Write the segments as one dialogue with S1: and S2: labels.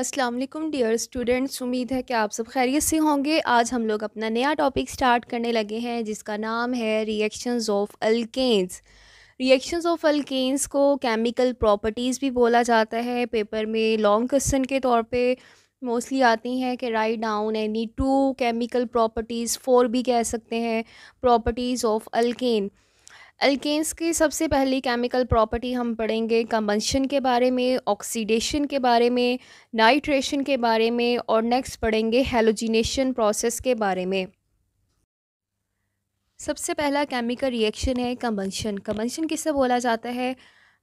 S1: अस्सलाम वालेकुम dear students उम्मीद है कि आप सब खैरियत से होंगे आज हम लोग अपना नया टॉपिक स्टार्ट करने लगे हैं जिसका नाम है reactions of alkanes reactions of alkanes को केमिकल प्रॉपर्टीज़ भी बोला जाता है पेपर में लॉन्ग क्वेश्चन के तौर पे मोस्टली आती हैं कि write down any two chemical properties for भी कह सकते हैं प्रॉपर्टीज़ ऑफ अल्केन एल्केन्स की सबसे पहली केमिकल प्रॉपर्टी हम पढ़ेंगे कम्बंशन के बारे में ऑक्सीडेशन के बारे में नाइट्रेशन के बारे में और नेक्स्ट पढ़ेंगे हेलोजिनेशन प्रोसेस के बारे में सबसे पहला केमिकल रिएक्शन है कम्बंशन कम्बंशन किससे बोला जाता है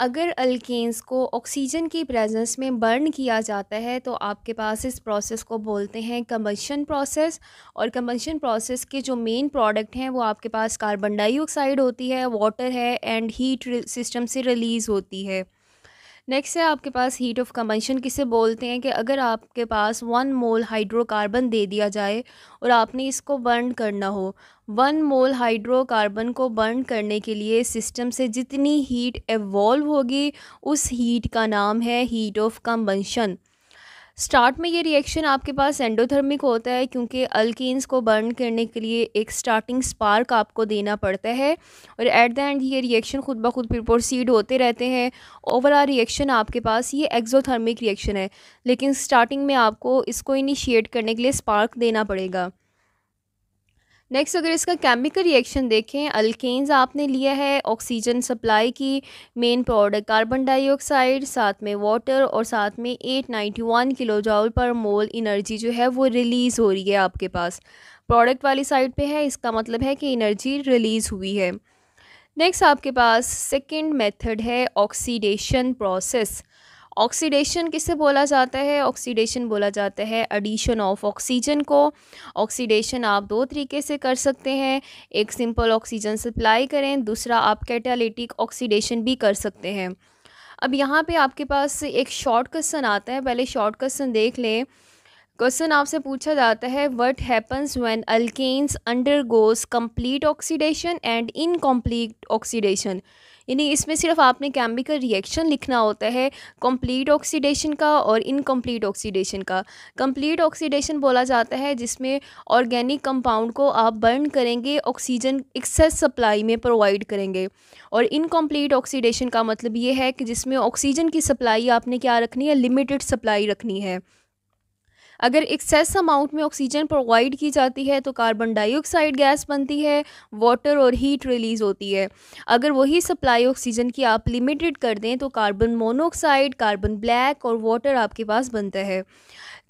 S1: अगर अल्केन्स को ऑक्सीजन की प्रेजेंस में बर्न किया जाता है तो आपके पास इस प्रोसेस को बोलते हैं कम्बशन प्रोसेस और कम्बशन प्रोसेस के जो मेन प्रोडक्ट हैं वो आपके पास कार्बन डाइऑक्साइड होती है वाटर है एंड हीट सिस्टम से रिलीज़ होती है नेक्स्ट है आपके पास हीट ऑफ कंबंशन किसे बोलते हैं कि अगर आपके पास वन मोल हाइड्रोकार्बन दे दिया जाए और आपने इसको बर्न करना हो वन मोल हाइड्रोकार्बन को बर्न करने के लिए सिस्टम से जितनी हीट एवॉल्व होगी उस हीट का नाम है हीट ऑफ कंबंशन स्टार्ट में ये रिएक्शन आपके पास एंडोथर्मिक होता है क्योंकि अल्किन्स को बर्न करने के लिए एक स्टार्टिंग स्पार्क आपको देना पड़ता है और एट द एंड ये रिएक्शन खुद ब खुद फिर प्रोसीड होते रहते हैं ओवरऑल रिएक्शन आपके पास ये एक्जोथर्मिक रिएक्शन है लेकिन स्टार्टिंग में आपको इसको इनिशिएट करने के लिए स्पार्क देना पड़ेगा नेक्स्ट अगर इसका केमिकल रिएक्शन देखें अल्केन्स आपने लिया है ऑक्सीजन सप्लाई की मेन प्रोडक्ट कार्बन डाइऑक्साइड साथ में वाटर और साथ में 891 किलो जाउल पर मोल इनर्जी जो है वो रिलीज़ हो रही है आपके पास प्रोडक्ट वाली साइड पे है इसका मतलब है कि इनर्जी रिलीज़ हुई है नेक्स्ट आपके पास सेकेंड मेथड है ऑक्सीडेशन प्रोसेस ऑक्सीडेशन किसे बोला जाता है ऑक्सीडेशन बोला जाता है एडिशन ऑफ ऑक्सीजन को ऑक्सीडेशन आप दो तरीके से कर सकते हैं एक सिंपल ऑक्सीजन सप्लाई करें दूसरा आप कैटालिटिक ऑक्सीडेशन भी कर सकते हैं अब यहाँ पे आपके पास एक शॉर्ट क्वेश्चन आता है पहले शॉर्ट क्वेश्चन देख लें क्वेश्चन आपसे पूछा जाता है what happens when alkanes undergoes complete oxidation and incomplete oxidation यानी इसमें सिर्फ आपने केमिकल रिएक्शन लिखना होता है कंप्लीट ऑक्सीडेशन का और इनकम्प्लीट ऑक्सीडेशन का कंप्लीट ऑक्सीडेशन बोला जाता है जिसमें ऑर्गेनिक कंपाउंड को आप बर्न करेंगे ऑक्सीजन एक्सेस सप्लाई में प्रोवाइड करेंगे और इनकम्प्लीट ऑक्सीडेशन का मतलब ये है कि जिसमें ऑक्सीजन की सप्लाई आपने क्या रखनी है लिमिटेड सप्लाई रखनी है अगर एक्सेस अमाउंट में ऑक्सीजन प्रोवाइड की जाती है तो कार्बन डाइऑक्साइड गैस बनती है वाटर और हीट रिलीज़ होती है अगर वही सप्लाई ऑक्सीजन की आप लिमिटेड कर दें तो कार्बन मोनोऑक्साइड कार्बन ब्लैक और वाटर आपके पास बनता है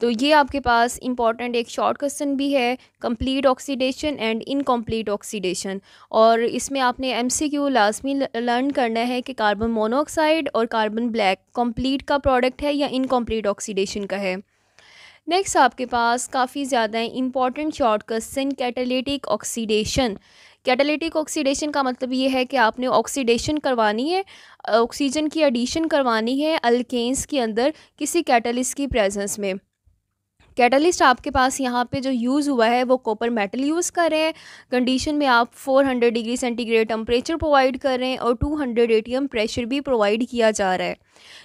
S1: तो ये आपके पास इंपॉर्टेंट एक शॉर्ट क्वेश्चन भी है complete oxidation and incomplete oxidation और इसमें आपने एम सी क्यू लाजमी लर्न करना है कि कार्बन मोनोऑक्साइड और कार्बन ब्लैक कंप्लीट का प्रोडक्ट है या इनकम्प्लीट ऑक्सीडेशन का है नेक्स्ट आपके पास काफ़ी ज़्यादा important short question catalytic oxidation catalytic oxidation का मतलब ये है कि आपने ऑक्सीडेशन करवानी है ऑक्सीजन की एडिशन करवानी है अल्केन्स के अंदर किसी कैटलिस्ट की प्रेजेंस में कैटलिस्ट आपके पास यहाँ पे जो यूज़ हुआ है वो कॉपर मेटल यूज़ कर रहे हैं कंडीशन में आप 400 डिग्री सेंटीग्रेड टम्परेचर प्रोवाइड कर रहे हैं और 200 एटीएम प्रेशर भी प्रोवाइड किया जा रहा है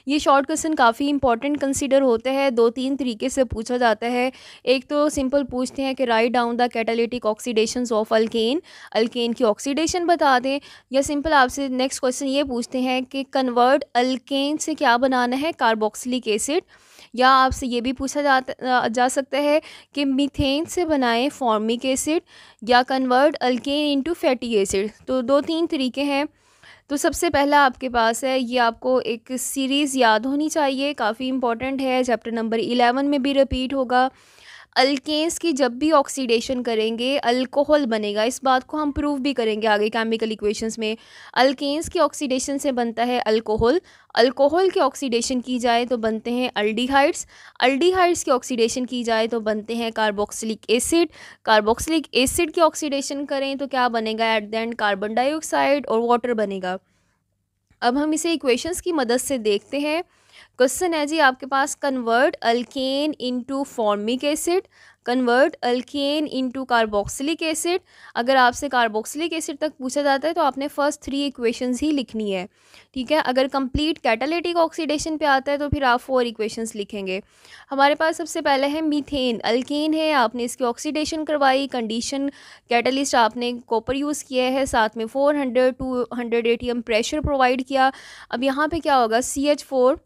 S1: ये शॉर्ट क्वेश्चन काफ़ी इंपॉर्टेंट कंसिडर होते हैं दो तीन तरीके से पूछा जाता है एक तो सिंपल पूछते हैं कि write down the catalytic oxidation of alkane alkane की ऑक्सीडेशन बता दें या सिंपल आपसे नेक्स्ट क्वेश्चन ये पूछते हैं कि कन्वर्ट अल्केन से क्या बनाना है कार्बोक्सिलिक एसिड या आपसे ये भी पूछा जा जा सकता है कि मीथेन से बनाएं फॉर्मिक एसिड या convert alkane into fatty acid तो दो तीन तरीके हैं तो सबसे पहला आपके पास है ये आपको एक सीरीज़ याद होनी चाहिए काफ़ी इंपॉर्टेंट है चैप्टर नंबर इलेवन में भी रिपीट होगा अल्केन्स की जब भी ऑक्सीडेशन करेंगे अल्कोहल बनेगा इस बात को हम प्रूव भी करेंगे आगे केमिकल इक्वेशंस में अल्केन्स की ऑक्सीडेशन से बनता है अल्कोहल अल्कोहल की ऑक्सीडेशन की जाए तो बनते हैं अल्डीहाइड्स अल्डीहाइड्स की ऑक्सीडेशन की जाए तो बनते हैं कार्बोक्सिलिक एसिड कार्बोक्सिलिक एसिड की ऑक्सीडेशन करें तो क्या बनेगा at the end carbon dioxide और वाटर बनेगा अब हम इसे इक्वेशंस की मदद से देखते हैं क्वेश्चन है जी आपके पास convert alkane into formic acid convert alkane into carboxylic acid अगर आपसे कार्बोक्सिलिक एसिड तक पूछा जाता है तो आपने फर्स्ट थ्री इक्वेशंस ही लिखनी है ठीक है अगर कंप्लीट कैटालिटिक ऑक्सीडेशन पे आता है तो फिर आप फोर इक्वेशंस लिखेंगे हमारे पास सबसे पहले है मीथेन अल्केन है आपने इसकी ऑक्सीडेशन करवाई कंडीशन कैटलिस्ट आपने कॉपर यूज़ किया है साथ में four hundred two hundred a pressure provide किया अब यहाँ पर क्या होगा सी एच फोर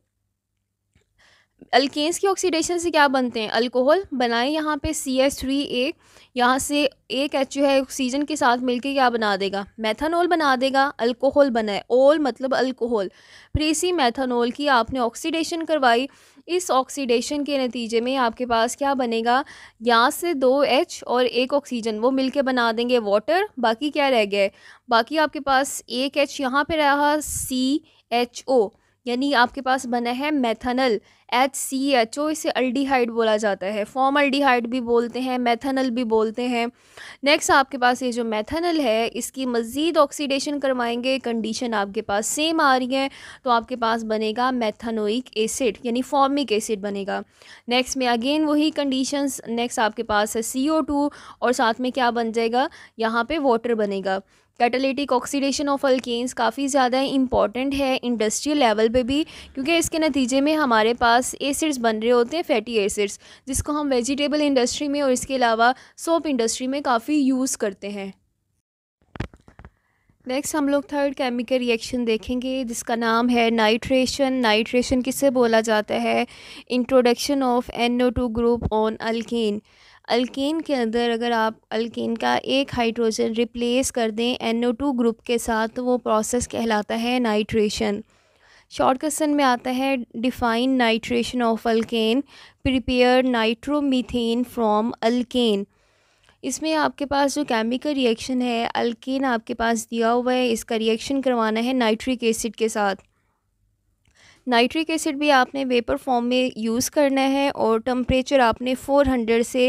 S1: अल्केन्स की ऑक्सीडेशन से क्या बनते हैं अल्कोहल बनाए यहाँ पे सी एस थ्री ए यहाँ से एक एच जो है ऑक्सीजन के साथ मिलके क्या बना देगा मेथानॉल बना देगा अल्कोहल बनाए ओल मतलब अल्कोहल फिर इसी मेथानॉल की आपने ऑक्सीडेशन करवाई इस ऑक्सीडेशन के नतीजे में आपके पास क्या बनेगा यहाँ से दो एच और एक ऑक्सीजन वो मिलके बना देंगे वाटर बाकी क्या रह गया बाकी आपके पास एक एच यहाँ पर रहा सी एच ओ यानी आपके पास बना है मैथनल एच सी एच ओ इसे अल्डीहाइड बोला जाता है फॉर्म अल्डीहाइड भी बोलते हैं मैथनल भी बोलते हैं नेक्स्ट आपके पास ये जो मैथनल है इसकी मज़ीद ऑक्सीडेशन करवाएंगे कंडीशन आपके पास सेम आ रही है तो आपके पास बनेगा मैथनोइक एसिड यानी फॉर्मिक एसिड बनेगा नेक्स्ट में अगेन वही कंडीशन नेक्स्ट आपके पास है सी ओ टू और साथ में क्या बन जाएगा यहाँ पे वाटर बनेगा कैटालिटिक ऑक्सीडेशन ऑफ अल्केन्स काफ़ी ज़्यादा इंपॉर्टेंट है इंडस्ट्रियल लेवल पे भी क्योंकि इसके नतीजे में हमारे पास एसिड्स बन रहे होते हैं फैटी एसिड्स जिसको हम वेजिटेबल इंडस्ट्री में और इसके अलावा सोप इंडस्ट्री में काफ़ी यूज़ करते हैं नेक्स्ट हम लोग थर्ड केमिकल रिएक्शन देखेंगे जिसका नाम है नाइट्रेशन नाइट्रेशन किसे बोला जाता है introduction of N O two group on alkane alkane के अंदर अगर आप अल्केन का एक हाइड्रोजन रिप्लेस कर दें एन टू ग्रुप के साथ तो वो प्रोसेस कहलाता है नाइट्रेशन शॉर्ट क्वेश्चन में आता है define nitration of alkane prepare nitromethane from alkane इसमें आपके पास जो केमिकल रिएक्शन है अल्केन आपके पास दिया हुआ है इसका रिएक्शन करवाना है नाइट्रिक एसिड के साथ नाइट्रिक एसिड भी आपने वेपर फॉर्म में यूज़ करना है और टम्परेचर आपने 400 से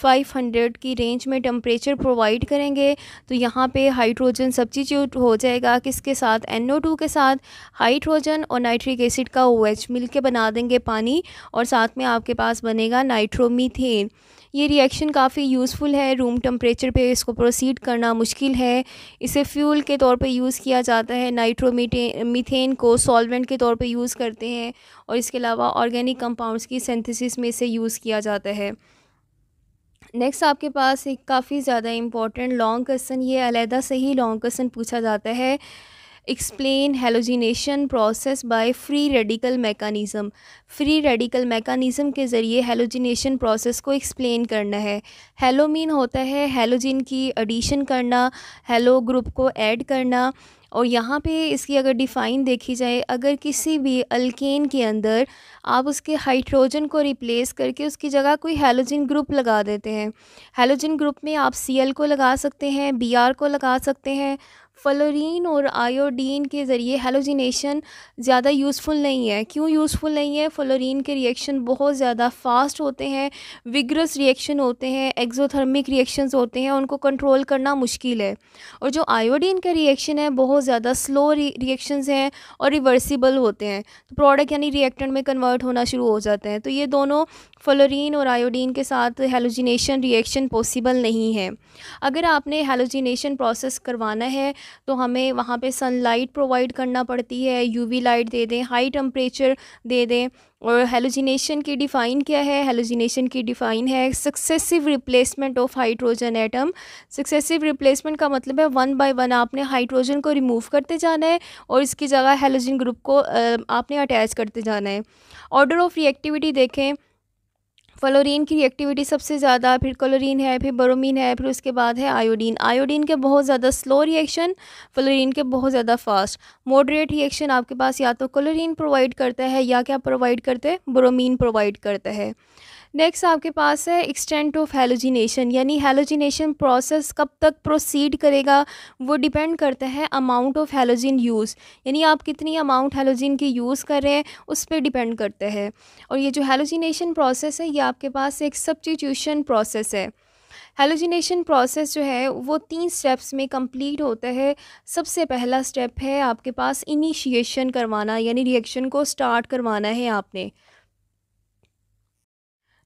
S1: 500 की रेंज में टम्परेचर प्रोवाइड करेंगे तो यहाँ पे हाइड्रोजन सब्सटीट्यूट हो जाएगा किसके साथ NO2 के साथ हाइड्रोजन और नाइट्रिक एसिड का ओ एच मिल के बना देंगे पानी और साथ में आपके पास बनेगा नाइट्रोमीथेन ये रिएक्शन काफ़ी यूज़फुल है रूम टेम्परेचर पे इसको प्रोसीड करना मुश्किल है इसे फ्यूल के तौर पे यूज़ किया जाता है नाइट्रोमीटे मीथेन को सॉल्वेंट के तौर पे यूज़ करते हैं और इसके अलावा ऑर्गेनिक कंपाउंड्स की सिंथेसिस में इसे यूज़ किया जाता है नेक्स्ट आपके पास एक काफ़ी ज़्यादा इम्पॉर्टेंट लॉन्ग क्वेश्चन ये अलहदा से ही लॉन्ग क्वेश्चन पूछा जाता है explain halogenation process by free radical mechanism free radical mechanism के ज़रिए हेलोजिनेशन प्रोसेस को एक्सप्लेन करना है हेलोमीन होता है हेलोजिन की एडिशन करना हेलो ग्रुप को ऐड करना और यहाँ पे इसकी अगर डिफ़ाइन देखी जाए अगर किसी भी अल्केन के अंदर आप उसके हाइड्रोजन को रिप्लेस करके उसकी जगह कोई हेलोजन ग्रुप लगा देते हैं हेलोजन ग्रुप में आप सी को लगा सकते हैं बी को लगा सकते हैं फलोरिन और आयोडीन के ज़रिए हेलोजिनेशन ज़्यादा यूज़फुल नहीं है क्यों यूज़फुल नहीं है फलोरिन के रिएक्शन बहुत ज़्यादा फास्ट होते हैं विग्रस रिएक्शन होते हैं एक्जोथर्मिक रिएक्शंस होते हैं उनको कंट्रोल करना मुश्किल है और जो आयोडीन का रिएक्शन है बहुत ज़्यादा स्लो रिएक्शंस हैं और रिवर्सिबल होते हैं तो प्रोडक्ट यानी रिएक्टेंट में कन्वर्ट होना शुरू हो जाते हैं तो ये दोनों फलोरिन और आयोडीन के साथ हेलोजिनेशन रिएक्शन पॉसिबल नहीं है अगर आपने हेलोजिनेशन प्रोसेस करवाना है तो हमें वहाँ पे सनलाइट प्रोवाइड करना पड़ती है यूवी लाइट दे दें हाई टेम्परेचर दे दें और हेलोजिनेशन की डिफ़ाइन क्या है हेलोजिनेशन की डिफ़ाइन है successive replacement of hydrogen atom successive replacement का मतलब है वन बाय वन आपने हाइड्रोजन को रिमूव करते जाना है और इसकी जगह हेलोजिन ग्रुप को आपने अटैच करते जाना है ऑर्डर ऑफ रिएक्टिविटी देखें फ्लोरीन की रिएक्टिविटी सबसे ज़्यादा फिर क्लोरीन है फिर बरोमीन है फिर उसके बाद है आयोडीन आयोडीन के बहुत ज़्यादा स्लो रिएक्शन फ्लोरीन के बहुत ज़्यादा फास्ट मॉडरेट रिएक्शन आपके पास या तो क्लोरीन प्रोवाइड करता है या क्या प्रोवाइड करते हैं बरोमीन प्रोवाइड करता है नेक्स्ट आपके पास है एक्सटेंट ऑफ हेलोजिनेशन यानी हेलोजिनेशन प्रोसेस कब तक प्रोसीड करेगा वो डिपेंड करता है अमाउंट ऑफ हेलोजिन यूज़ यानी आप कितनी अमाउंट हेलोजिन की यूज़ कर रहे हैं उस पर डिपेंड करते हैं और ये जो हेलोजिनेशन प्रोसेस है ये आपके पास एक सब्सटीट्यूशन प्रोसेस है हेलोजिनेशन प्रोसेस जो है वो तीन स्टेप्स में कंप्लीट होता है सबसे पहला स्टेप है आपके पास इनिशिएशन करवाना यानी रिएक्शन को स्टार्ट करवाना है आपने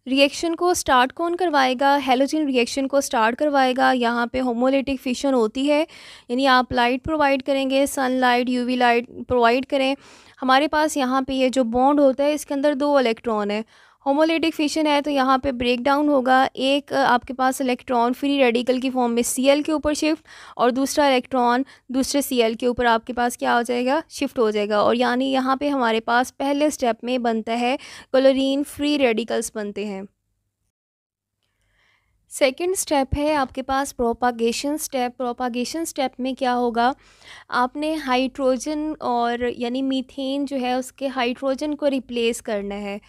S1: रिएक्शन को स्टार्ट कौन करवाएगा हेलोजिन रिएक्शन को स्टार्ट करवाएगा यहाँ पे होमोलिटिक फिशन होती है यानी आप लाइट प्रोवाइड करेंगे सनलाइट यूवी लाइट प्रोवाइड करें हमारे पास यहाँ पे ये यह जो बॉन्ड होता है इसके अंदर दो इलेक्ट्रॉन है होमोलेटिक फिशन है तो यहाँ पे ब्रेक डाउन होगा एक आपके पास इलेक्ट्रॉन फ्री रेडिकल की फॉर्म में सी के ऊपर शिफ्ट और दूसरा इलेक्ट्रॉन दूसरे सी के ऊपर आपके पास क्या हो जाएगा शिफ्ट हो जाएगा और यानी यहाँ पे हमारे पास पहले स्टेप में बनता है क्लोरीन फ्री रेडिकल्स बनते हैं सेकेंड स्टेप है आपके पास प्रोपागेशन स्टेप प्रोपागेशन स्टेप में क्या होगा आपने हाइड्रोजन और यानी मीथेन जो है उसके हाइड्रोजन को रिप्लेस करना है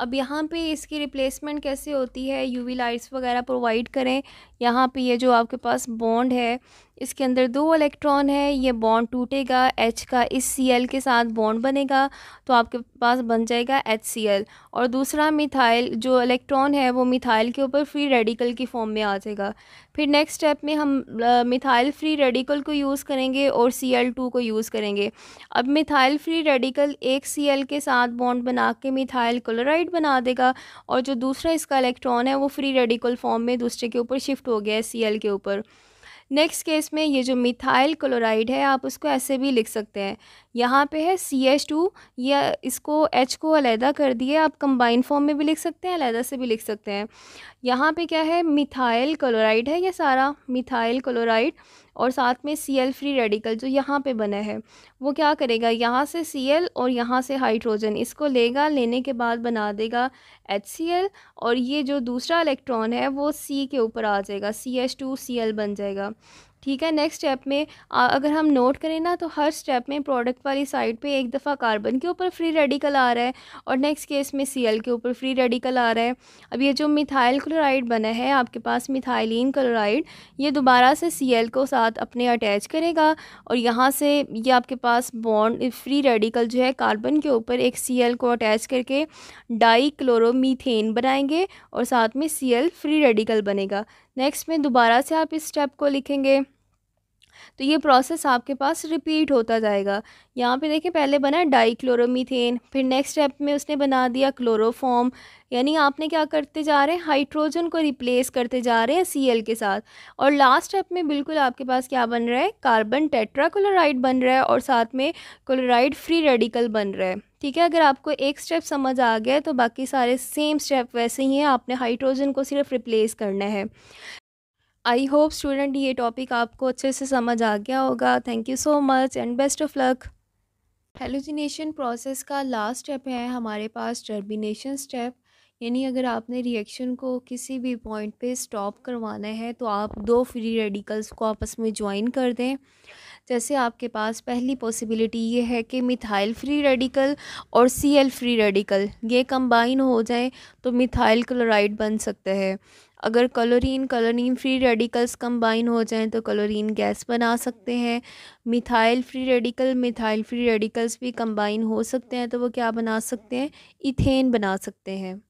S1: अब यहाँ पे इसकी रिप्लेसमेंट कैसे होती है यूवी लाइट्स वगैरह प्रोवाइड करें यहाँ पे ये यह जो आपके पास बॉन्ड है इसके अंदर दो इलेक्ट्रॉन है ये बॉन्ड टूटेगा एच का इस सी एल के साथ बॉन्ड बनेगा तो आपके पास बन जाएगा एच सी एल और दूसरा मिथाइल जो इलेक्ट्रॉन है वो मिथाइल के ऊपर फ्री रेडिकल की फॉर्म में आ जाएगा फिर नेक्स्ट स्टेप में हम मिथाइल फ्री रेडिकल को यूज़ करेंगे और सी एल टू को यूज़ करेंगे अब मिथाइल फ्री रेडिकल एक सी एल के साथ बॉन्ड बना के मिथाइल क्लोराइड बना देगा और जो दूसरा इसका इलेक्ट्रॉन है वो फ्री रेडिकल फॉर्म में दूसरे के ऊपर शिफ्ट हो गया है सी एल के ऊपर नेक्स्ट केस में ये जो मिथाइल क्लोराइड है आप उसको ऐसे भी लिख सकते हैं यहाँ पे है सी एच टू या इसको एच को अलहदा कर दिया आप कंबाइन फॉर्म में भी लिख सकते हैं अलहदा से भी लिख सकते हैं यहाँ पे क्या है मिथाइल क्लोराइड है ये सारा मिथाइल क्लोराइड और साथ में सी एल फ्री रेडिकल जो यहाँ पे बना है वो क्या करेगा यहाँ से सी एल और यहाँ से हाइड्रोजन इसको लेगा लेने के बाद बना देगा एच सी एल और ये जो दूसरा इलेक्ट्रॉन है वो सी के ऊपर आ जाएगा C H two C L बन जाएगा ठीक है नेक्स्ट स्टेप में अगर हम नोट करें ना तो हर स्टेप में प्रोडक्ट वाली साइड पे एक दफ़ा कार्बन के ऊपर फ्री रेडिकल आ रहा है और नेक्स्ट केस में सी के ऊपर फ्री रेडिकल आ रहा है अब ये जो मिथाइल क्लोराइड बना है आपके पास मिथाइलिन क्लोराइड ये दोबारा से सी को साथ अपने अटैच करेगा और यहाँ से ये आपके पास बॉन्ड फ्री रेडिकल जो है कार्बन के ऊपर एक सी को अटैच करके डाई क्लोरोमीथेन बनाएंगे और साथ में सी फ्री रेडिकल बनेगा नेक्स्ट में दोबारा से आप इस स्टेप को लिखेंगे तो ये प्रोसेस आपके पास रिपीट होता जाएगा यहाँ पे देखिए पहले बना डाईक्लोरोमीथेन फिर नेक्स्ट स्टेप में उसने बना दिया क्लोरोफॉर्म यानी आपने क्या करते जा रहे हैं हाइड्रोजन को रिप्लेस करते जा रहे हैं सी के साथ और लास्ट स्टेप में बिल्कुल आपके पास क्या बन रहा है कार्बन टेट्राक्लोराइड बन रहा है और साथ में क्लोराइड फ्री रेडिकल बन रहा है ठीक है अगर आपको एक स्टेप समझ आ गया तो बाकी सारे सेम स्टेप वैसे ही हैं आपने हाइड्रोजन को सिर्फ रिप्लेस करना है आई होप स्टूडेंट ये टॉपिक आपको अच्छे से समझ आ गया होगा thank you so much and best of luck halogenation process का लास्ट स्टेप है हमारे पास टर्मिनेशन स्टेप यानी अगर आपने रिएक्शन को किसी भी पॉइंट पे स्टॉप करवाना है तो आप दो फ्री रेडिकल्स को आपस में ज्वाइन कर दें जैसे आपके पास पहली पॉसिबिलिटी ये है कि मिथाइल फ्री रेडिकल और सी एल फ्री रेडिकल ये कंबाइन हो जाए तो मिथाइल क्लोराइड बन सकता है अगर chlorine chlorine free radicals combine हो जाएं तो क्लोरीन गैस बना सकते हैं methyl free radical methyl free radicals भी कंबाइन हो सकते हैं तो वो क्या बना सकते हैं इथेन बना सकते हैं